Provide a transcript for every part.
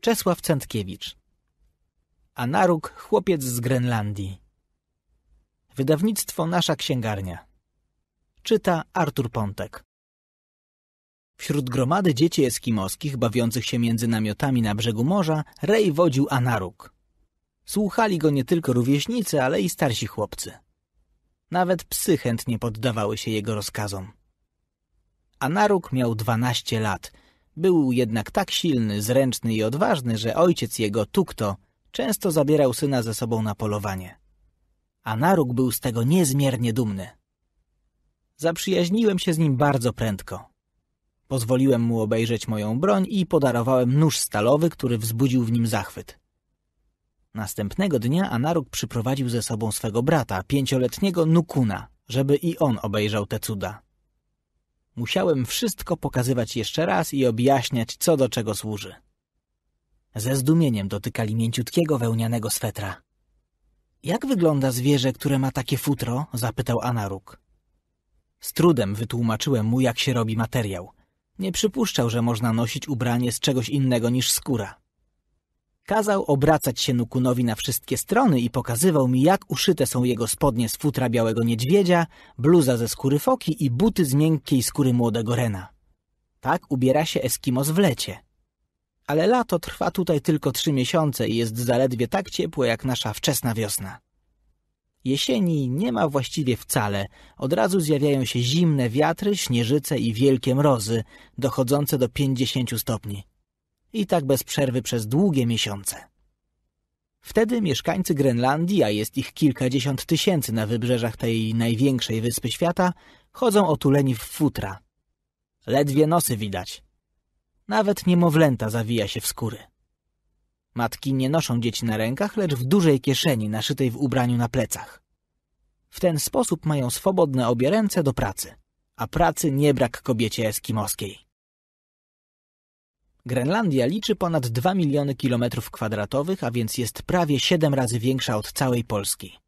Czesław Centkiewicz. A Naruk chłopiec z Grenlandii. Wydawnictwo Nasza Księgarnia. Czyta Artur Pontek. Wśród gromady dzieci eskimoskich bawiących się między namiotami na brzegu morza Rej wodził Anaruk. Słuchali go nie tylko rówieśnicy, ale i starsi chłopcy. Nawet psy chętnie poddawały się jego rozkazom. Anaruk miał dwanaście lat – był jednak tak silny, zręczny i odważny, że ojciec jego, Tukto, często zabierał syna ze sobą na polowanie. A Naruk był z tego niezmiernie dumny. Zaprzyjaźniłem się z nim bardzo prędko. Pozwoliłem mu obejrzeć moją broń i podarowałem nóż stalowy, który wzbudził w nim zachwyt. Następnego dnia Anaruk przyprowadził ze sobą swego brata, pięcioletniego Nukuna, żeby i on obejrzał te cuda. Musiałem wszystko pokazywać jeszcze raz i objaśniać, co do czego służy. Ze zdumieniem dotykali mięciutkiego wełnianego swetra. Jak wygląda zwierzę, które ma takie futro? zapytał Anaruk. Z trudem wytłumaczyłem mu, jak się robi materiał. Nie przypuszczał, że można nosić ubranie z czegoś innego niż skóra. Kazał obracać się Nukunowi na wszystkie strony i pokazywał mi, jak uszyte są jego spodnie z futra białego niedźwiedzia, bluza ze skóry foki i buty z miękkiej skóry młodego rena. Tak ubiera się Eskimos w lecie. Ale lato trwa tutaj tylko trzy miesiące i jest zaledwie tak ciepłe jak nasza wczesna wiosna. Jesieni nie ma właściwie wcale. Od razu zjawiają się zimne wiatry, śnieżyce i wielkie mrozy, dochodzące do pięćdziesięciu stopni i tak bez przerwy przez długie miesiące. Wtedy mieszkańcy Grenlandii, a jest ich kilkadziesiąt tysięcy na wybrzeżach tej największej wyspy świata, chodzą otuleni w futra. Ledwie nosy widać. Nawet niemowlęta zawija się w skóry. Matki nie noszą dzieci na rękach, lecz w dużej kieszeni naszytej w ubraniu na plecach. W ten sposób mają swobodne obie ręce do pracy, a pracy nie brak kobiecie eskimoskiej. Grenlandia liczy ponad 2 miliony kilometrów kwadratowych, a więc jest prawie 7 razy większa od całej Polski.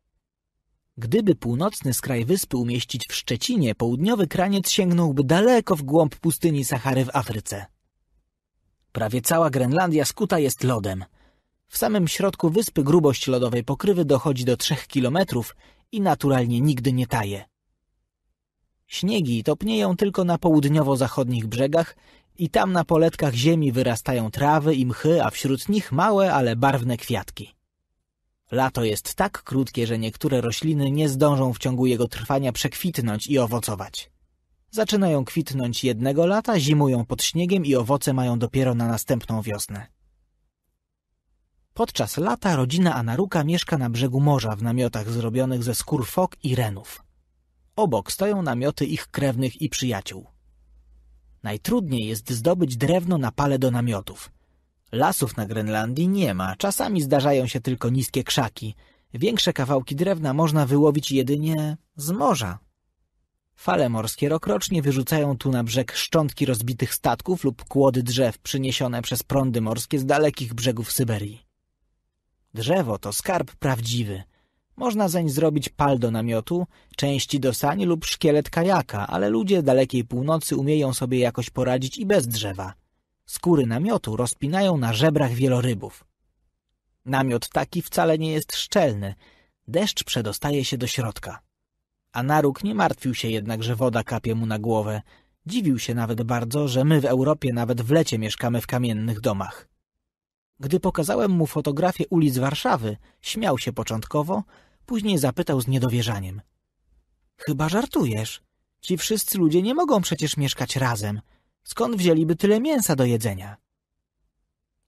Gdyby północny skraj wyspy umieścić w Szczecinie, południowy kraniec sięgnąłby daleko w głąb pustyni Sahary w Afryce. Prawie cała Grenlandia skuta jest lodem. W samym środku wyspy grubość lodowej pokrywy dochodzi do 3 kilometrów i naturalnie nigdy nie taje. Śniegi topnieją tylko na południowo-zachodnich brzegach i tam na poletkach ziemi wyrastają trawy i mchy, a wśród nich małe, ale barwne kwiatki. Lato jest tak krótkie, że niektóre rośliny nie zdążą w ciągu jego trwania przekwitnąć i owocować. Zaczynają kwitnąć jednego lata, zimują pod śniegiem i owoce mają dopiero na następną wiosnę. Podczas lata rodzina Anaruka mieszka na brzegu morza w namiotach zrobionych ze skór fok i renów. Obok stoją namioty ich krewnych i przyjaciół. Najtrudniej jest zdobyć drewno na pale do namiotów. Lasów na Grenlandii nie ma, czasami zdarzają się tylko niskie krzaki. Większe kawałki drewna można wyłowić jedynie z morza. Fale morskie rokrocznie wyrzucają tu na brzeg szczątki rozbitych statków lub kłody drzew przyniesione przez prądy morskie z dalekich brzegów Syberii. Drzewo to skarb prawdziwy, można zeń zrobić pal do namiotu, części do sani lub szkielet kajaka, ale ludzie dalekiej północy umieją sobie jakoś poradzić i bez drzewa. Skóry namiotu rozpinają na żebrach wielorybów. Namiot taki wcale nie jest szczelny. Deszcz przedostaje się do środka. A Naruk nie martwił się jednak, że woda kapie mu na głowę. Dziwił się nawet bardzo, że my w Europie nawet w lecie mieszkamy w kamiennych domach. Gdy pokazałem mu fotografię ulic Warszawy, śmiał się początkowo, Później zapytał z niedowierzaniem. Chyba żartujesz. Ci wszyscy ludzie nie mogą przecież mieszkać razem. Skąd wzięliby tyle mięsa do jedzenia?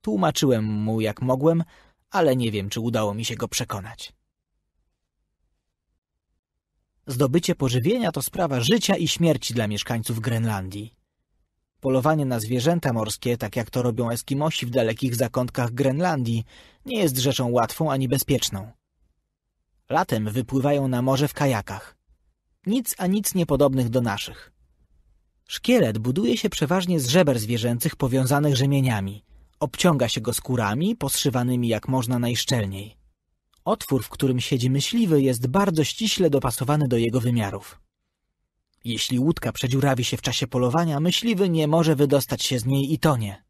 Tłumaczyłem mu jak mogłem, ale nie wiem, czy udało mi się go przekonać. Zdobycie pożywienia to sprawa życia i śmierci dla mieszkańców Grenlandii. Polowanie na zwierzęta morskie, tak jak to robią Eskimosi w dalekich zakątkach Grenlandii, nie jest rzeczą łatwą ani bezpieczną. Latem wypływają na morze w kajakach. Nic a nic niepodobnych do naszych. Szkielet buduje się przeważnie z żeber zwierzęcych powiązanych rzemieniami. Obciąga się go skórami, poszywanymi jak można najszczelniej. Otwór, w którym siedzi myśliwy, jest bardzo ściśle dopasowany do jego wymiarów. Jeśli łódka przedziurawi się w czasie polowania, myśliwy nie może wydostać się z niej i tonie.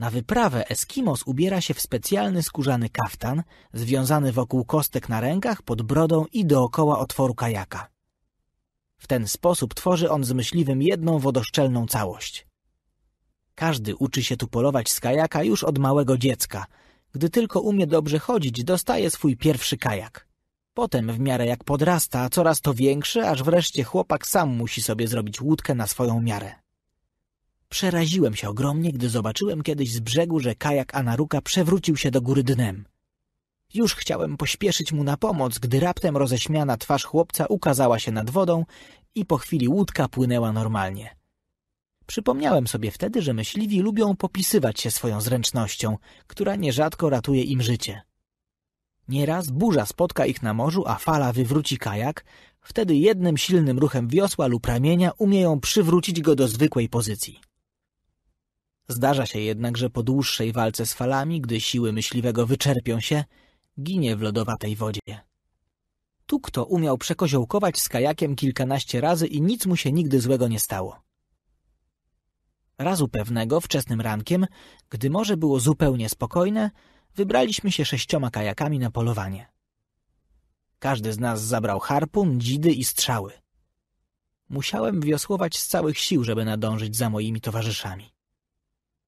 Na wyprawę Eskimos ubiera się w specjalny skórzany kaftan, związany wokół kostek na rękach, pod brodą i dookoła otworu kajaka. W ten sposób tworzy on z myśliwym jedną wodoszczelną całość. Każdy uczy się tu polować z kajaka już od małego dziecka. Gdy tylko umie dobrze chodzić, dostaje swój pierwszy kajak. Potem, w miarę jak podrasta, coraz to większy, aż wreszcie chłopak sam musi sobie zrobić łódkę na swoją miarę. Przeraziłem się ogromnie, gdy zobaczyłem kiedyś z brzegu, że kajak Anaruka przewrócił się do góry dnem. Już chciałem pośpieszyć mu na pomoc, gdy raptem roześmiana twarz chłopca ukazała się nad wodą i po chwili łódka płynęła normalnie. Przypomniałem sobie wtedy, że myśliwi lubią popisywać się swoją zręcznością, która nierzadko ratuje im życie. Nieraz burza spotka ich na morzu, a fala wywróci kajak, wtedy jednym silnym ruchem wiosła lub ramienia umieją przywrócić go do zwykłej pozycji. Zdarza się jednak, że po dłuższej walce z falami, gdy siły myśliwego wyczerpią się, ginie w lodowatej wodzie. Tu kto umiał przekoziołkować z kajakiem kilkanaście razy i nic mu się nigdy złego nie stało. Razu pewnego, wczesnym rankiem, gdy morze było zupełnie spokojne, wybraliśmy się sześcioma kajakami na polowanie. Każdy z nas zabrał harpun, dzidy i strzały. Musiałem wiosłować z całych sił, żeby nadążyć za moimi towarzyszami.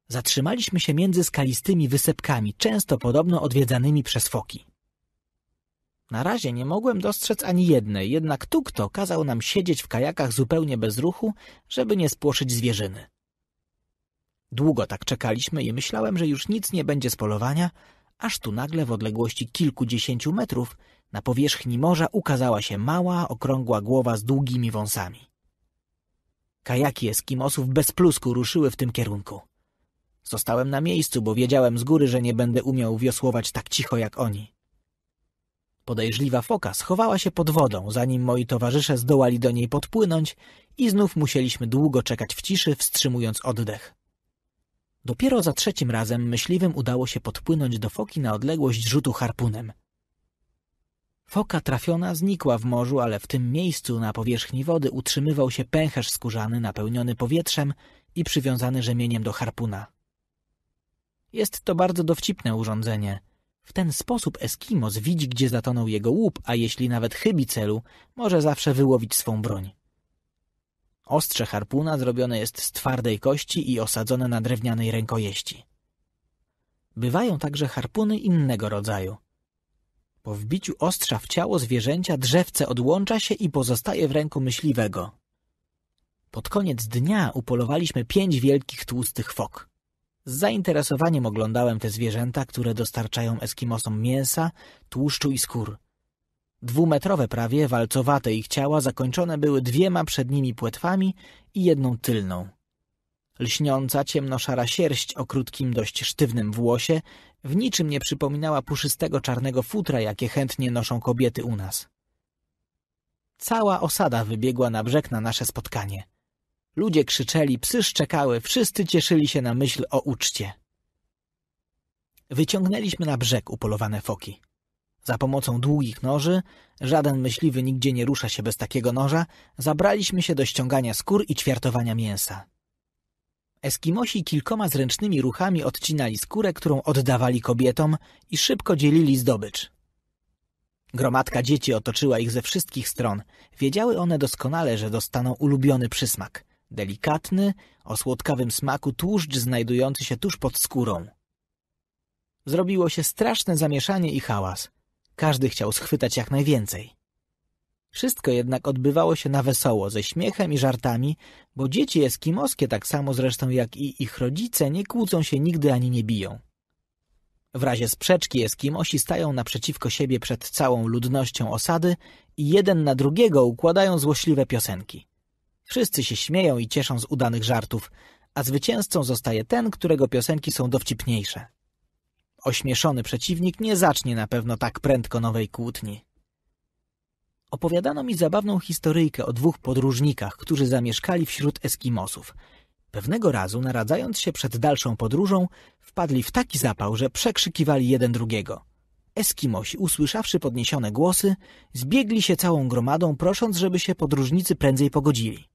Zatrzymaliśmy się między skalistymi wysepkami, często podobno odwiedzanymi przez foki. Na razie nie mogłem dostrzec ani jednej, jednak tu kto kazał nam siedzieć w kajakach zupełnie bez ruchu, żeby nie spłoszyć zwierzyny. Długo tak czekaliśmy i myślałem, że już nic nie będzie z polowania, aż tu nagle w odległości kilkudziesięciu metrów na powierzchni morza ukazała się mała, okrągła głowa z długimi wąsami. Kajaki Eskimosów bez plusku ruszyły w tym kierunku. Zostałem na miejscu, bo wiedziałem z góry, że nie będę umiał wiosłować tak cicho jak oni. Podejrzliwa foka schowała się pod wodą, zanim moi towarzysze zdołali do niej podpłynąć i znów musieliśmy długo czekać w ciszy, wstrzymując oddech. Dopiero za trzecim razem myśliwym udało się podpłynąć do foki na odległość rzutu harpunem. Foka trafiona znikła w morzu, ale w tym miejscu na powierzchni wody utrzymywał się pęcherz skórzany napełniony powietrzem i przywiązany rzemieniem do harpuna. Jest to bardzo dowcipne urządzenie. W ten sposób Eskimos widzi, gdzie zatonął jego łup, a jeśli nawet chybi celu, może zawsze wyłowić swą broń. Ostrze harpuna zrobione jest z twardej kości i osadzone na drewnianej rękojeści. Bywają także harpuny innego rodzaju. Po wbiciu ostrza w ciało zwierzęcia drzewce odłącza się i pozostaje w ręku myśliwego. Pod koniec dnia upolowaliśmy pięć wielkich tłustych fok. Z zainteresowaniem oglądałem te zwierzęta, które dostarczają Eskimosom mięsa, tłuszczu i skór. Dwumetrowe prawie, walcowate ich ciała zakończone były dwiema przednimi płetwami i jedną tylną. Lśniąca, ciemnoszara sierść o krótkim, dość sztywnym włosie w niczym nie przypominała puszystego czarnego futra, jakie chętnie noszą kobiety u nas. Cała osada wybiegła na brzeg na nasze spotkanie. Ludzie krzyczeli, psy szczekały, wszyscy cieszyli się na myśl o uczcie. Wyciągnęliśmy na brzeg upolowane foki. Za pomocą długich noży, żaden myśliwy nigdzie nie rusza się bez takiego noża, zabraliśmy się do ściągania skór i ćwiartowania mięsa. Eskimosi kilkoma zręcznymi ruchami odcinali skórę, którą oddawali kobietom i szybko dzielili zdobycz. Gromadka dzieci otoczyła ich ze wszystkich stron. Wiedziały one doskonale, że dostaną ulubiony przysmak. Delikatny, o słodkawym smaku tłuszcz znajdujący się tuż pod skórą. Zrobiło się straszne zamieszanie i hałas. Każdy chciał schwytać jak najwięcej. Wszystko jednak odbywało się na wesoło, ze śmiechem i żartami, bo dzieci eskimoskie, tak samo zresztą jak i ich rodzice, nie kłócą się nigdy ani nie biją. W razie sprzeczki Eskimosi stają naprzeciwko siebie przed całą ludnością osady i jeden na drugiego układają złośliwe piosenki. Wszyscy się śmieją i cieszą z udanych żartów, a zwycięzcą zostaje ten, którego piosenki są dowcipniejsze. Ośmieszony przeciwnik nie zacznie na pewno tak prędko nowej kłótni. Opowiadano mi zabawną historyjkę o dwóch podróżnikach, którzy zamieszkali wśród Eskimosów. Pewnego razu, naradzając się przed dalszą podróżą, wpadli w taki zapał, że przekrzykiwali jeden drugiego. Eskimosi, usłyszawszy podniesione głosy, zbiegli się całą gromadą, prosząc, żeby się podróżnicy prędzej pogodzili.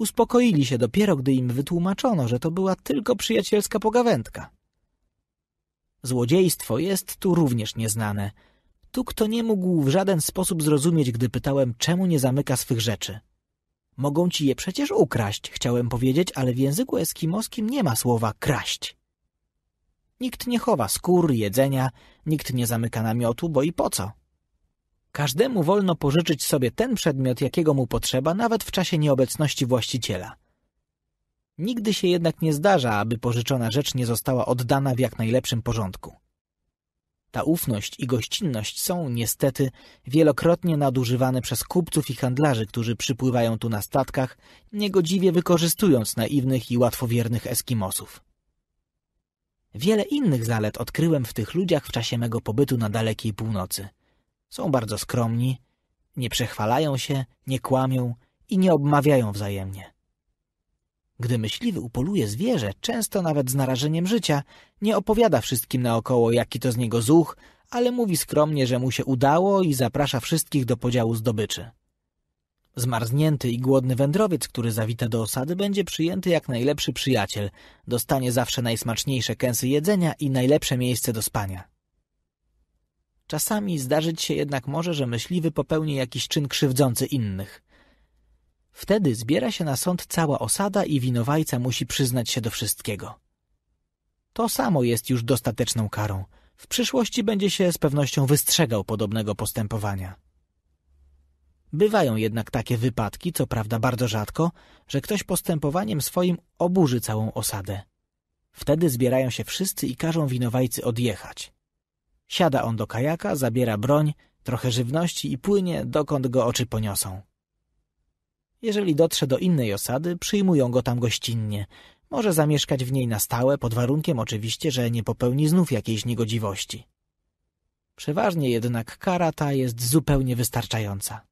Uspokoili się dopiero, gdy im wytłumaczono, że to była tylko przyjacielska pogawędka. Złodziejstwo jest tu również nieznane. Tu kto nie mógł w żaden sposób zrozumieć, gdy pytałem, czemu nie zamyka swych rzeczy. Mogą ci je przecież ukraść, chciałem powiedzieć, ale w języku eskimoskim nie ma słowa kraść. Nikt nie chowa skór, jedzenia, nikt nie zamyka namiotu, bo i po co? Każdemu wolno pożyczyć sobie ten przedmiot, jakiego mu potrzeba, nawet w czasie nieobecności właściciela. Nigdy się jednak nie zdarza, aby pożyczona rzecz nie została oddana w jak najlepszym porządku. Ta ufność i gościnność są, niestety, wielokrotnie nadużywane przez kupców i handlarzy, którzy przypływają tu na statkach, niegodziwie wykorzystując naiwnych i łatwowiernych Eskimosów. Wiele innych zalet odkryłem w tych ludziach w czasie mego pobytu na dalekiej północy – są bardzo skromni, nie przechwalają się, nie kłamią i nie obmawiają wzajemnie. Gdy myśliwy upoluje zwierzę, często nawet z narażeniem życia, nie opowiada wszystkim naokoło, jaki to z niego zuch, ale mówi skromnie, że mu się udało i zaprasza wszystkich do podziału zdobyczy. Zmarznięty i głodny wędrowiec, który zawita do osady, będzie przyjęty jak najlepszy przyjaciel, dostanie zawsze najsmaczniejsze kęsy jedzenia i najlepsze miejsce do spania. Czasami zdarzyć się jednak może, że myśliwy popełni jakiś czyn krzywdzący innych. Wtedy zbiera się na sąd cała osada i winowajca musi przyznać się do wszystkiego. To samo jest już dostateczną karą. W przyszłości będzie się z pewnością wystrzegał podobnego postępowania. Bywają jednak takie wypadki, co prawda bardzo rzadko, że ktoś postępowaniem swoim oburzy całą osadę. Wtedy zbierają się wszyscy i każą winowajcy odjechać. Siada on do kajaka, zabiera broń, trochę żywności i płynie, dokąd go oczy poniosą. Jeżeli dotrze do innej osady, przyjmują go tam gościnnie. Może zamieszkać w niej na stałe, pod warunkiem oczywiście, że nie popełni znów jakiejś niegodziwości. Przeważnie jednak kara ta jest zupełnie wystarczająca.